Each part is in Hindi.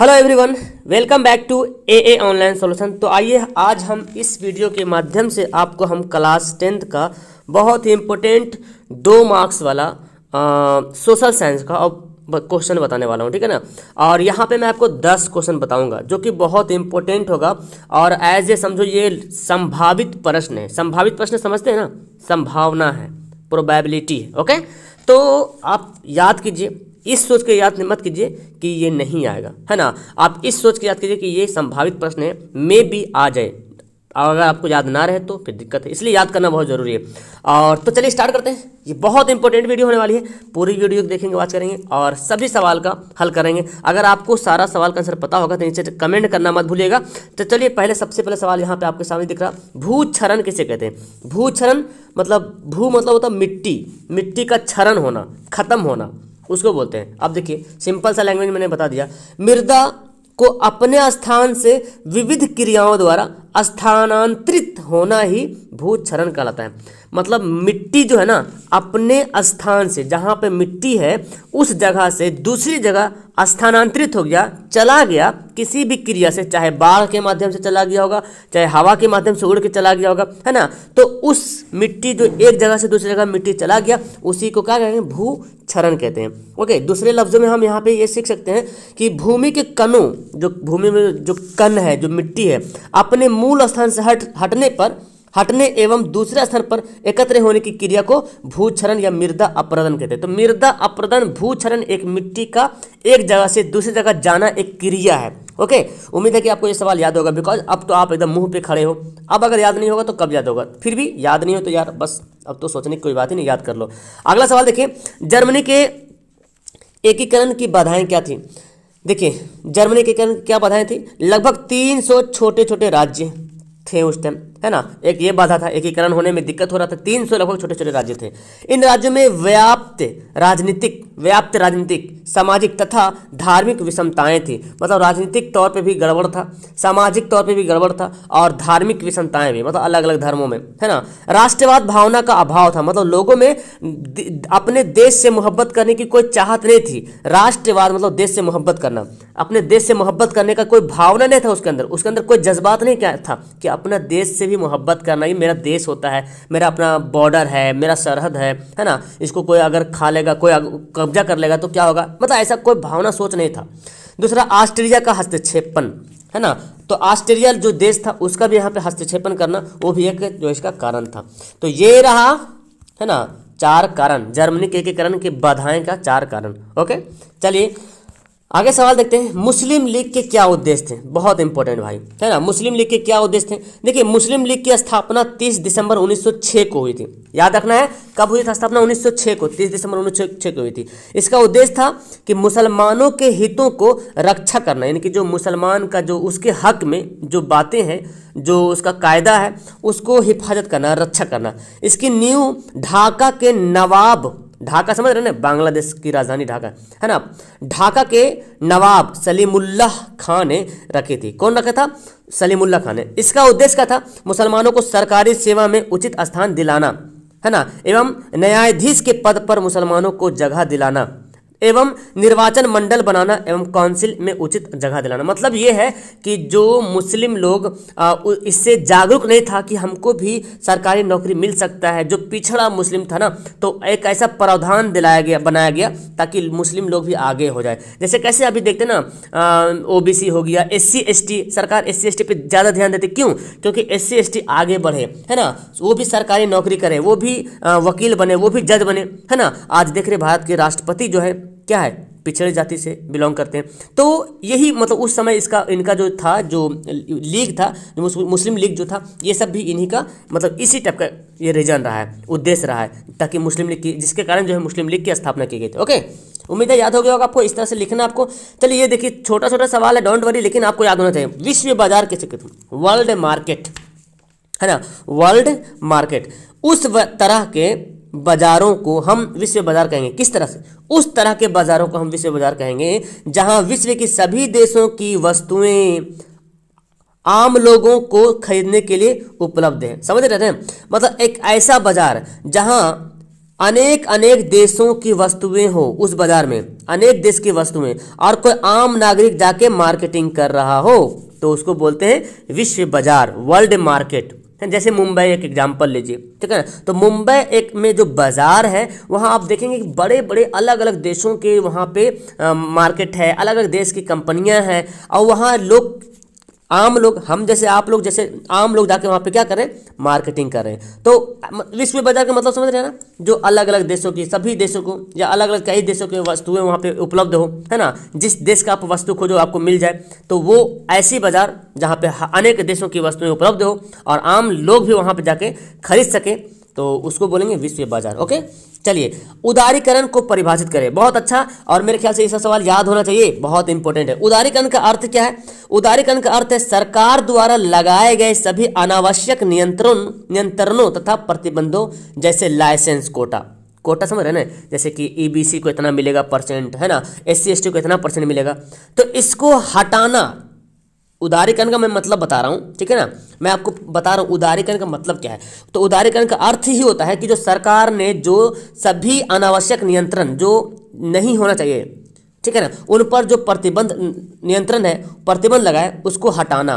hello everyone welcome back to A A online solution तो आइए आज हम इस वीडियो के माध्यम से आपको हम क्लास टेंथ का बहुत ही इम्पोर्टेंट दो मार्क्स वाला सोशल साइंस का और क्वेश्चन बताने वाला हूँ ठीक है ना और यहाँ पे मैं आपको दस क्वेश्चन बताऊँगा जो कि बहुत इंपॉर्टेंट होगा और एज ए समझो ये संभावित प्रश्न है संभावित प्रश्न समझते हैं ना संभावना है प्रोबेबिलिटी ओके तो आप याद कीजिए इस सोच के याद मत कीजिए कि ये नहीं आएगा है ना आप इस सोच के याद कीजिए कि ये संभावित प्रश्न है मे भी आ जाए अगर आपको याद ना रहे तो फिर दिक्कत है इसलिए याद करना बहुत ज़रूरी है और तो चलिए स्टार्ट करते हैं ये बहुत इंपॉर्टेंट वीडियो होने वाली है पूरी वीडियो देखेंगे वाच करेंगे और सभी सवाल का हल करेंगे अगर आपको सारा सवाल का आंसर पता होगा तो नीचे कमेंट करना मत भूलिएगा तो चलिए पहले सबसे पहले सवाल यहाँ पे आपके सामने दिख रहा भू छरण किसे कहते हैं भू छरण मतलब भू मतलब होता मिट्टी मिट्टी का क्षरण होना खत्म होना उसको बोलते हैं अब देखिए सिंपल सा लैंग्वेज मैंने बता दिया मृदा को अपने स्थान से विविध क्रियाओं द्वारा स्थानांतरित होना ही भूक्षरण कहलाता है मतलब मिट्टी जो है ना अपने स्थान से जहाँ पे मिट्टी है उस जगह से दूसरी जगह स्थानांतरित हो गया चला गया किसी भी क्रिया से चाहे बाढ़ के माध्यम से चला गया होगा चाहे हवा के माध्यम से उड़ के चला गया होगा है ना तो उस मिट्टी जो एक जगह से दूसरी जगह मिट्टी चला गया उसी को क्या कहेंगे भू क्षरण कहते हैं ओके दूसरे लफ्जों में हम यहाँ पे ये सीख सकते हैं कि भूमि के कणों जो भूमि में जो कण है जो मिट्टी है अपने मूल स्थान से हट हटने पर हटने एवं दूसरे स्थान पर एकत्र होने की क्रिया को भूक्षरण या मृदा अपरदन कहते हैं तो मृदा अपरदन भूक्षरण एक मिट्टी का एक जगह से दूसरी जगह जाना एक क्रिया है ओके उम्मीद है कि आपको ये सवाल याद होगा बिकॉज अब तो आप एकदम मुंह पे खड़े हो अब अगर याद नहीं होगा तो कब याद होगा फिर भी याद नहीं हो तो यार बस अब तो सोचने की कोई बात ही नहीं याद कर लो अगला सवाल देखिए जर्मनी के एकीकरण की बाधाएं क्या थी देखिए जर्मनी के क्या बाधाएं थी लगभग 300 छोटे छोटे राज्य थे उस टाइम है ना एक ये बाधा था एकीकरण होने में दिक्कत हो रहा था तीन सौ लगभग छोटे छोटे राज्य थे इन राज्यों में व्याप्त राजनीतिक व्याप्त राजनीतिक सामाजिक तथा धार्मिक विषमताएं थी मतलब राजनीतिक तौर पे भी गड़बड़ था सामाजिक तौर पे भी गड़बड़ था और धार्मिक विषमताएं भी मतलब अलग अलग धर्मों में है ना राष्ट्रवाद भावना का अभाव था मतलब लोगों में अपने देश से मोहब्बत करने की कोई चाहत नहीं थी राष्ट्रवाद मतलब देश से मोहब्बत करना अपने देश से मोहब्बत करने का कोई भावना नहीं था उसके अंदर उसके अंदर कोई जज्बात नहीं था कि अपना देश से भी मोहब्बत करना ये मेरा देश होता है मेरा अपना बॉर्डर है मेरा सरहद है है ना इसको कोई अगर खा लेगा कोई कब्जा कर लेगा तो क्या होगा मतलब ऐसा कोई भावना सोच नहीं था दूसरा ऑस्ट्रेलिया का हस्तक्षेपन है ना तो ऑस्ट्रेलिया जो देश था उसका भी यहाँ पे हस्तक्षेपन करना वो भी एक जो इसका कारण था तो ये रहा है ना चार कारण जर्मनी के, के कारण की बाधाएं का चार कारण ओके चलिए आगे सवाल देखते हैं मुस्लिम लीग के क्या उद्देश्य थे बहुत इंपॉर्टेंट भाई है ना मुस्लिम लीग के क्या उद्देश्य थे देखिए मुस्लिम लीग की स्थापना 30 दिसंबर 1906 को हुई थी याद रखना है कब हुई था स्थापना 1906 को 30 दिसंबर 1906 को हुई थी इसका उद्देश्य था कि मुसलमानों के हितों को रक्षा करना यानी कि जो मुसलमान का जो उसके हक में जो बातें हैं जो उसका कायदा है उसको हिफाजत करना रक्षा करना इसकी न्यू ढाका के नवाब ढाका समझ रहे ना बांग्लादेश की राजधानी ढाका है ना ढाका के नवाब सलीमुल्लाह खान ने रखी थी कौन रखा था सलीमुल्लाह खान ने इसका उद्देश्य क्या था मुसलमानों को सरकारी सेवा में उचित स्थान दिलाना है ना एवं न्यायाधीश के पद पर मुसलमानों को जगह दिलाना एवं निर्वाचन मंडल बनाना एवं काउंसिल में उचित जगह दिलाना मतलब ये है कि जो मुस्लिम लोग इससे जागरूक नहीं था कि हमको भी सरकारी नौकरी मिल सकता है जो पिछड़ा मुस्लिम था ना तो एक ऐसा प्रावधान दिलाया गया बनाया गया ताकि मुस्लिम लोग भी आगे हो जाए जैसे कैसे अभी देखते ना ओ हो गया एस सी सरकार एस सी पे ज़्यादा ध्यान देती क्यों क्योंकि एस सी आगे बढ़े है ना वो भी सरकारी नौकरी करे वो भी वकील बने वो भी जज बने है ना आज देख रहे भारत के राष्ट्रपति जो है क्या है पिछड़ी जाति से बिलोंग करते हैं तो यही मतलब उस समय इसका इनका जो था जो लीग था जो मुस्लिम लीग जो था ये सब भी इन्हीं का मतलब इसी टाइप का ये रीजन रहा है उद्देश्य रहा है ताकि मुस्लिम लीग की जिसके कारण जो है मुस्लिम लीग की स्थापना की गई थी ओके उम्मीद है याद हो गया होगा आपको इस तरह से लिखना आपको चलिए ये देखिए छोटा छोटा सवाल है डोंट वरी लेकिन आपको याद होना चाहिए विश्व बाजार के चक्कर वर्ल्ड मार्केट है ना वर्ल्ड मार्केट उस तरह के बाजारों को हम विश्व बाजार कहेंगे किस तरह से उस तरह के बाजारों को हम विश्व बाजार कहेंगे जहां विश्व के सभी देशों की वस्तुएं आम लोगों को खरीदने के लिए उपलब्ध है समझ रहे हैं मतलब एक ऐसा बाजार जहां अनेक अनेक देशों की वस्तुएं हो उस बाजार में अनेक देश की वस्तुएं और कोई आम नागरिक जाके मार्केटिंग कर रहा हो तो उसको बोलते हैं विश्व बाजार वर्ल्ड मार्केट जैसे मुंबई एक एग्जाम्पल लीजिए ठीक है ना तो मुंबई एक में जो बाज़ार है वहाँ आप देखेंगे कि बड़े बड़े अलग अलग देशों के वहाँ पे मार्केट है अलग अलग देश की कंपनियाँ हैं और वहाँ लोग आम लोग हम जैसे आप लोग जैसे आम लोग जाके वहाँ पे क्या करें मार्केटिंग करें तो विश्व बाजार का मतलब समझ रहे हैं ना जो अलग अलग देशों की सभी देशों को या अलग अलग कई देशों के वस्तुएं वहाँ पे उपलब्ध हो है ना जिस देश का आप वस्तु खोजो आपको मिल जाए तो वो ऐसी बाजार जहाँ पे अनेक देशों की वस्तुएं उपलब्ध हो और आम लोग भी वहाँ पर जाके खरीद सकें तो उसको बोलेंगे विश्व बाजार ओके चलिए उदारीकरण को परिभाषित करें बहुत अच्छा और मेरे ख्याल से ऐसा सवाल याद होना चाहिए बहुत इंपॉर्टेंट है उदारीकरण का अर्थ क्या है उदारीकरण का अर्थ है सरकार द्वारा लगाए गए सभी अनावश्यक नियंत्रण नियंत्रणों तथा प्रतिबंधों जैसे लाइसेंस कोटा कोटा समझ रहे ना जैसे कि ईबीसी e को इतना मिलेगा परसेंट है ना एस सी को इतना परसेंट मिलेगा तो इसको हटाना उदारीकरण का मैं मतलब बता रहा हूँ ठीक है ना मैं आपको बता रहा हूँ उदारीकरण का मतलब क्या है तो उदारीकरण का अर्थ ही होता है कि जो सरकार ने जो सभी अनावश्यक नियंत्रण जो नहीं होना चाहिए ठीक है ना उन पर जो प्रतिबंध नियंत्रण है प्रतिबंध लगाए उसको हटाना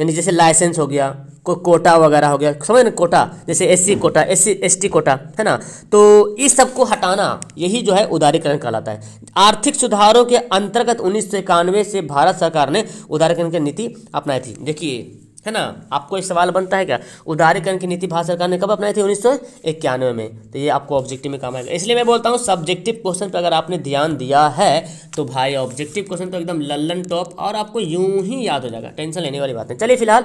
यानी जैसे लाइसेंस हो गया को कोटा वगैरह हो गया समझ ना कोटा जैसे SC quota SC C quota है ना तो इस सब को हटाना यही जो है उदारीकरण कहलाता है आर्थिक सुधारों के अंतर्गत उन्नीस से भारत सरकार ने उदारीकरण की नीति अपनाई थी देखिए है ना आपको एक सवाल बनता है क्या उदारीकरण की नीति भारत सरकार ने कब अपनाई थी उन्नीस में तो ये आपको ऑब्जेक्टिव में काम आएगा इसलिए मैं बोलता हूँ सब्जेक्टिव क्वेश्चन पर अगर आपने ध्यान दिया है तो भाई ऑब्जेक्टिव क्वेश्चन तो एकदम लल्लन टॉप और आपको यूं ही याद हो जाएगा टेंशन लेने वाली बात है चलिए फिलहाल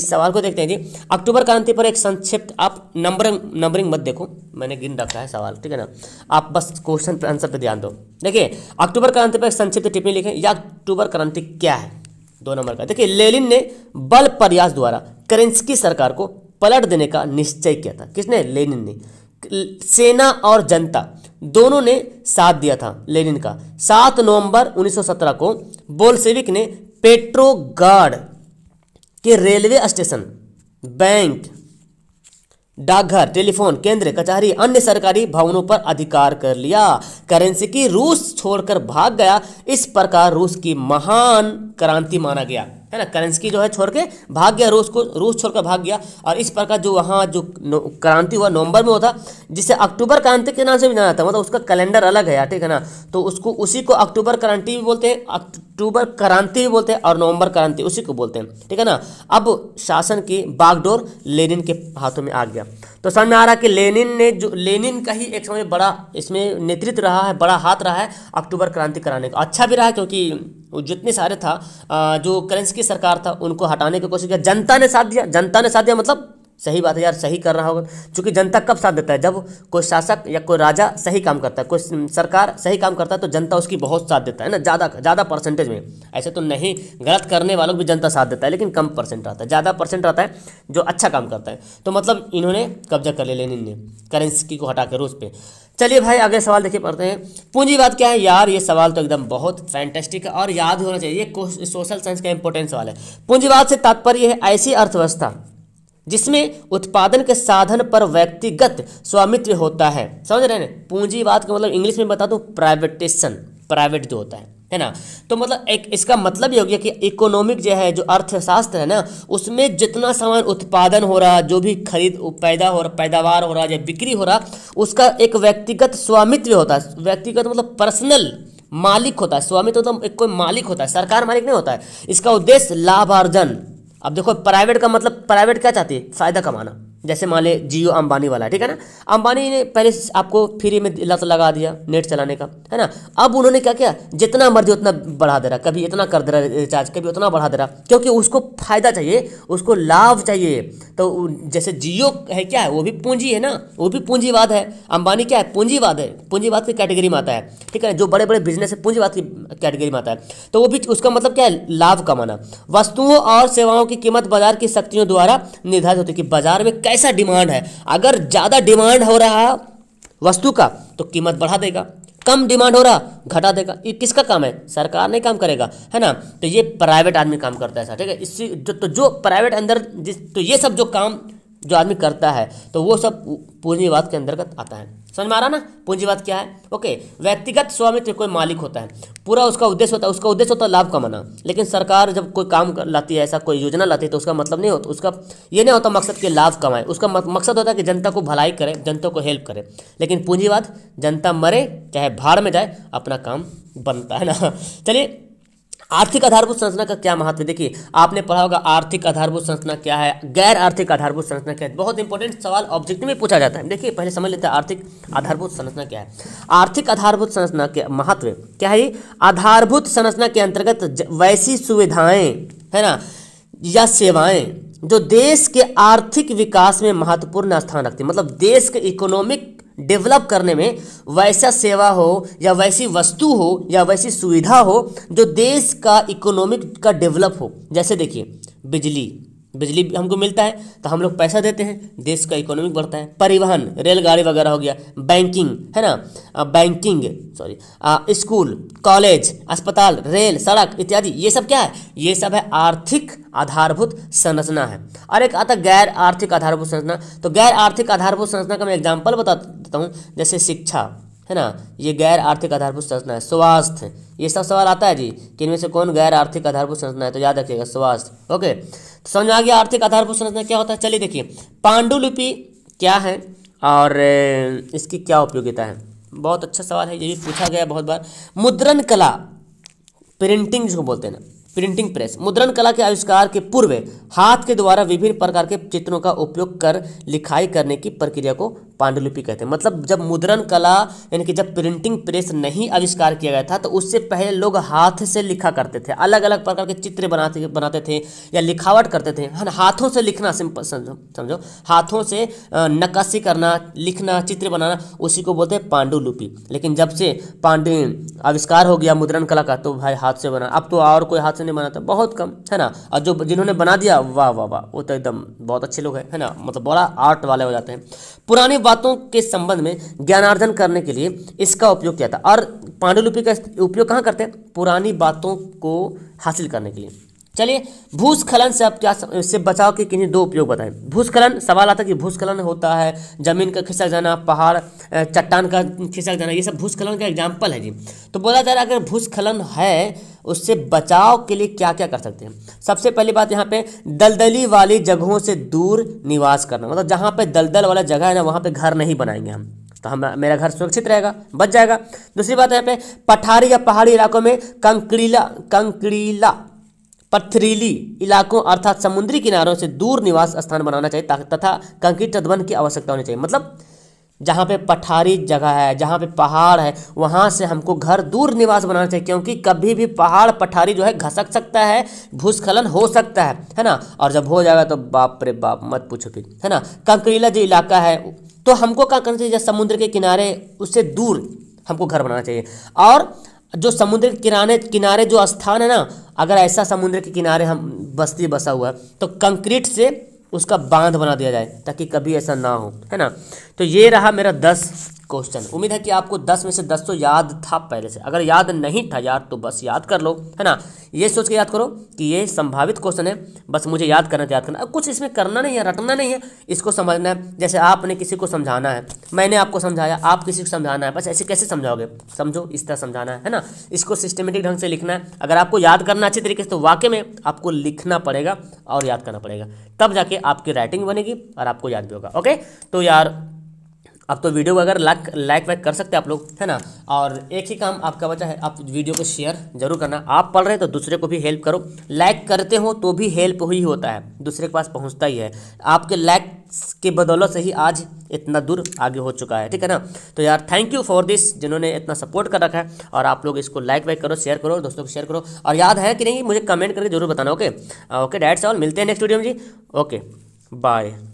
इस सवाल को देखते हैं जी अक्टूबर क्रांति पर एक संक्षिप्त आप नंबर नंबरिंग मत देखो मैंने गिन रखा है सवाल ठीक है ना आप बस क्वेश्चन पर आंसर पर ध्यान दो देखिए अक्टूबर क्रांति पर एक संक्षिप्त टिप्पणी लिखें या अक्टूबर क्रांति क्या है दो नंबर का देखिए लेलिन ने बल प्रयास द्वारा करेंसकी सरकार को पलट देने का निश्चय किया था किसने लेनिन ने सेना और जनता दोनों ने साथ दिया था लेनिन का सात नवंबर 1917 को बोलसेविक ने पेट्रोगार्ड के रेलवे स्टेशन बैंक डाकघर टेलीफोन केंद्र कचहरी अन्य सरकारी भवनों पर अधिकार कर लिया करेंसी की रूस छोड़कर भाग गया इस प्रकार रूस की महान क्रांति माना गया है ना करेंसी जो है छोड़ के भाग गया रूस को रूस छोड़कर भाग गया और इस प्रकार जो वहाँ जो क्रांति हुआ नवंबर में होता जिसे अक्टूबर क्रांति के नाम से भी जाना जाता मतलब उसका कैलेंडर अलग है ठीक है ना तो उसको उसी को अक्टूबर क्रांति भी बोलते हैं अक्टूबर क्रांति भी बोलते हैं और नवंबर क्रांति उसी को बोलते हैं ठीक है ना अब शासन की बागडोर लेनिन के हाथों में आ गया तो समझ में आ रहा है कि लेनिन ने जो लेनिन का ही एक समय बड़ा इसमें नेतृत्व रहा है बड़ा हाथ रहा है अक्टूबर क्रांति कराने का अच्छा भी रहा है क्योंकि वो जितने सारे था जो करेंसी की सरकार था उनको हटाने की कोशिश किया जनता ने साथ दिया जनता ने साथ दिया मतलब सही बात है यार सही कर रहा होगा क्योंकि जनता कब साथ देता है जब कोई शासक या कोई राजा सही काम करता है कोई सरकार सही काम करता है तो जनता उसकी बहुत साथ देता है ना ज़्यादा ज़्यादा परसेंटेज में ऐसे तो नहीं गलत करने वालों को भी जनता साथ देता है लेकिन कम परसेंट रहता है ज़्यादा परसेंट रहता है जो अच्छा काम करता है तो मतलब इन्होंने कब्जा कर लिया लेनिन ने करेंसी को हटा के रोज़ पर चलिए भाई अगले सवाल देखिए पढ़ते हैं पूंजीवाद क्या है यार ये सवाल तो एकदम बहुत फैंटेस्टिक है और याद होना चाहिए ये सोशल साइंस का इंपॉर्टेंट सवाल है पूंजीवाद से तात्पर्य है ऐसी अर्थव्यवस्था जिसमें उत्पादन के साधन पर व्यक्तिगत स्वामित्व होता है समझ रहे हैं पूंजीवाद का मतलब इंग्लिश में बता दूं प्राइवेटेशन प्राइवेट जो होता है है ना तो मतलब एक इसका मतलब ये हो गया कि इकोनॉमिक जो है जो अर्थशास्त्र है ना उसमें जितना सामान उत्पादन हो रहा जो भी खरीद पैदा हो रहा पैदावार हो रहा या बिक्री हो रहा उसका एक व्यक्तिगत स्वामित्व होता है व्यक्तिगत मतलब पर्सनल मालिक होता है स्वामित्व मतलब एक कोई मालिक होता है सरकार मालिक नहीं होता है इसका उद्देश्य लाभार्जन अब देखो प्राइवेट का मतलब प्राइवेट क्या चाहती है फायदा कमाना जैसे मान ले जियो अंबानी वाला ठीक है ना अंबानी ने पहले आपको फ्री में लत लगा दिया नेट चलाने का है ना अब उन्होंने क्या किया जितना मर्जी उतना बढ़ा दे रहा कभी इतना कर दे रहा रिचार्ज कभी उतना बढ़ा दे रहा क्योंकि उसको फायदा चाहिए उसको लाभ चाहिए तो जैसे जियो है क्या है वो भी पूंजी है ना वो भी पूंजीवाद है अंबानी क्या है पूंजीवाद है पूंजीवाद की कैटेगरी में आता है ठीक है जो बड़े बड़े बिजनेस है पूंजीवाद की कैटेगरी में आता है तो वो भी उसका मतलब क्या है लाभ कमाना वस्तुओं और सेवाओं की कीमत बाजार की शक्तियों द्वारा निर्धारित होती है कि बाजार में ऐसा डिमांड है अगर ज़्यादा डिमांड हो रहा वस्तु का तो कीमत बढ़ा देगा कम डिमांड हो रहा घटा देगा ये किसका काम है सरकार नहीं काम करेगा है ना तो ये प्राइवेट आदमी काम करता है सर ठीक है इससे जो तो जो प्राइवेट अंदर जिस तो ये सब जो काम जो आदमी करता है तो वो सब पूंजीवाद के अंतर्गत आता है समझ में आ रहा ना पूंजीवाद क्या है ओके व्यक्तिगत स्वामित्व कोई मालिक होता है पूरा उसका उद्देश्य होता है उसका उद्देश्य होता है लाभ कमाना लेकिन सरकार जब कोई काम लाती है ऐसा कोई योजना लाती है तो उसका मतलब नहीं होता उसका ये नहीं होता मकसद कि लाभ कमाए उसका मकसद होता है कि जनता को भलाई करे जनता को हेल्प करे लेकिन पूंजीवाद जनता मरे चाहे भाड़ में जाए अपना काम बनता है ना चलिए आर्थिक आधारभूत संरचना का क्या महत्व है देखिए आपने पढ़ा होगा आर्थिक आधारभूत संरचना क्या है गैर आर्थिक आधारभूत संरचना क्या है बहुत इंपॉर्टेंट सवाल ऑब्जेक्टिव में पूछा जाता है देखिए पहले समझ लेते हैं आर्थिक आधारभूत संरचना क्या है आर्थिक आधारभूत संरचना के महत्व क्या है आधारभूत संरचना के अंतर्गत वैसी सुविधाएं है ना या सेवाएं जो देश के आर्थिक विकास में महत्वपूर्ण स्थान रखती है मतलब देश के इकोनॉमिक डेवलप करने में वैसा सेवा हो या वैसी वस्तु हो या वैसी सुविधा हो जो देश का इकोनॉमिक का डेवलप हो जैसे देखिए बिजली बिजली हमको मिलता है तो हम लोग पैसा देते हैं देश का इकोनॉमिक बढ़ता है परिवहन रेलगाड़ी वगैरह हो गया बैंकिंग है ना आ, बैंकिंग सॉरी स्कूल कॉलेज अस्पताल रेल सड़क इत्यादि ये सब क्या है ये सब है आर्थिक आधारभूत संरचना है और एक आता गैर आर्थिक आधारभूत संरचना तो गैर आर्थिक आधारभूत संरचना का मैं एग्जाम्पल बता देता हूँ जैसे शिक्षा है ना ये गैर आर्थिक आधारभूत संरचना है स्वास्थ्य ये सब सवाल आता है जी कि इनमें से कौन गैर आर्थिक आधारभूत संरचना है तो याद रखिएगा स्वास्थ्य ओके तो समझ आ गया आर्थिक आधारभूत संरचना क्या होता है चलिए देखिए पांडुलिपि क्या है और इसकी क्या उपयोगिता है बहुत अच्छा सवाल है ये भी पूछा गया बहुत बार मुद्रण कला प्रिंटिंग जिसको बोलते हैं ना प्रिंटिंग प्रेस मुद्रण कला के आविष्कार के पूर्व हाथ के द्वारा विभिन्न प्रकार के चित्रों का उपयोग कर लिखाई करने की प्रक्रिया को पांडुलिपि कहते हैं मतलब जब मुद्रण कला यानी कि जब प्रिंटिंग प्रेस नहीं आविष्कार किया गया था तो उससे पहले लोग हाथ से लिखा करते थे अलग अलग प्रकार के चित्र बनाते बनाते थे या लिखावट करते थे है ना हाथों से लिखना समझो समझो हाथों से नक्काशी करना लिखना चित्र बनाना उसी को बोलते हैं पांडुलिपि लेकिन जब से पांडु आविष्कार हो गया मुद्रण कला का तो भाई हाथ से बना अब तो और कोई हाथ से नहीं बनाता बहुत कम है ना और जो जिन्होंने बना दिया वाह वाह वाह वो तो एकदम बहुत अच्छे लोग हैं है ना मतलब बड़ा आर्ट वाले हो जाते हैं पुरानी बातों के संबंध में ज्ञानार्जन करने के लिए इसका उपयोग किया था और पांडुलिपि का उपयोग कहाँ करते हैं पुरानी बातों को हासिल करने के लिए चलिए भूस्खलन से आप क्या से बचाव के किन्हीं दो उपयोग बताएं भूस्खलन सवाल आता है कि भूस्खलन होता है जमीन का खिसक जाना पहाड़ चट्टान का खिसक जाना ये सब भूस्खलन का एग्जाम्पल है जी तो बोला जा रहा है अगर भूस्खलन है उससे बचाव के लिए क्या क्या कर सकते हैं सबसे पहली बात यहाँ पे दलदली वाली जगहों से दूर निवास करना मतलब जहाँ पर दलदल वाला जगह है ना वहाँ पर घर नहीं बनाएंगे हम तो हम मेरा घर सुरक्षित रहेगा बच जाएगा दूसरी बात यहाँ पे पठारी या पहाड़ी इलाकों में कंकड़ीला कंकड़ीला पथरीली इलाकों अर्थात समुद्री किनारों से दूर निवास स्थान बनाना चाहिए तथा कंक्रीट तदवन की आवश्यकता होनी चाहिए मतलब जहाँ पे पठारी जगह है जहाँ पे पहाड़ है वहाँ से हमको घर दूर निवास बनाना चाहिए क्योंकि कभी भी पहाड़ पठारी जो है घसक सकता है भूस्खलन हो सकता है है ना और जब हो जाएगा तो बाप रे बाप मत पूछो फिर है ना कंकरीला जो इलाका है तो हमको क्या करना चाहिए समुद्र के किनारे उससे दूर हमको घर बनाना चाहिए और जो समुद्र के किनारे किनारे जो स्थान है ना अगर ऐसा समुद्र के किनारे हम बस्ती बसा हुआ है तो कंक्रीट से उसका बांध बना दिया जाए ताकि कभी ऐसा ना हो है ना तो ये रहा मेरा दस क्वेश्चन उम्मीद है कि आपको दस में से दस तो याद था पहले से अगर याद नहीं था यार तो बस याद कर लो है ना ये सोच के याद करो कि ये संभावित क्वेश्चन है बस मुझे याद करना तो याद करना कुछ इसमें करना नहीं है रटना नहीं है इसको समझना है जैसे आपने किसी को समझाना है मैंने आपको समझाया आप किसी को समझाना है बस ऐसे कैसे समझाओगे समझो इस तरह समझाना है है ना इसको सिस्टमेटिक ढंग से लिखना है अगर आपको याद करना अच्छे तरीके से तो वाक्य में आपको लिखना पड़ेगा और याद करना पड़ेगा तब जाके आपकी राइटिंग बनेगी और आपको याद भी होगा ओके तो यार अब तो वीडियो को अगर लाइक लाइक वाइक कर सकते हैं आप लोग है ना और एक ही काम आपका बचा है आप वीडियो को शेयर जरूर करना आप पढ़ रहे हैं तो दूसरे को भी हेल्प करो लाइक करते हो तो भी हेल्प ही होता है दूसरे के पास पहुंचता ही है आपके लाइक के बदौलत से ही आज इतना दूर आगे हो चुका है ठीक है ना तो यार थैंक यू फॉर दिस जिन्होंने इतना सपोर्ट कर रखा है और आप लोग इसको लाइक वाइक करो शेयर करो दोस्तों को शेयर करो और याद है कि नहीं मुझे कमेंट करके जरूर बताना ओके ओके डैट्स ऑल मिलते हैं नेक्स्ट वीडियो में जी ओके बाय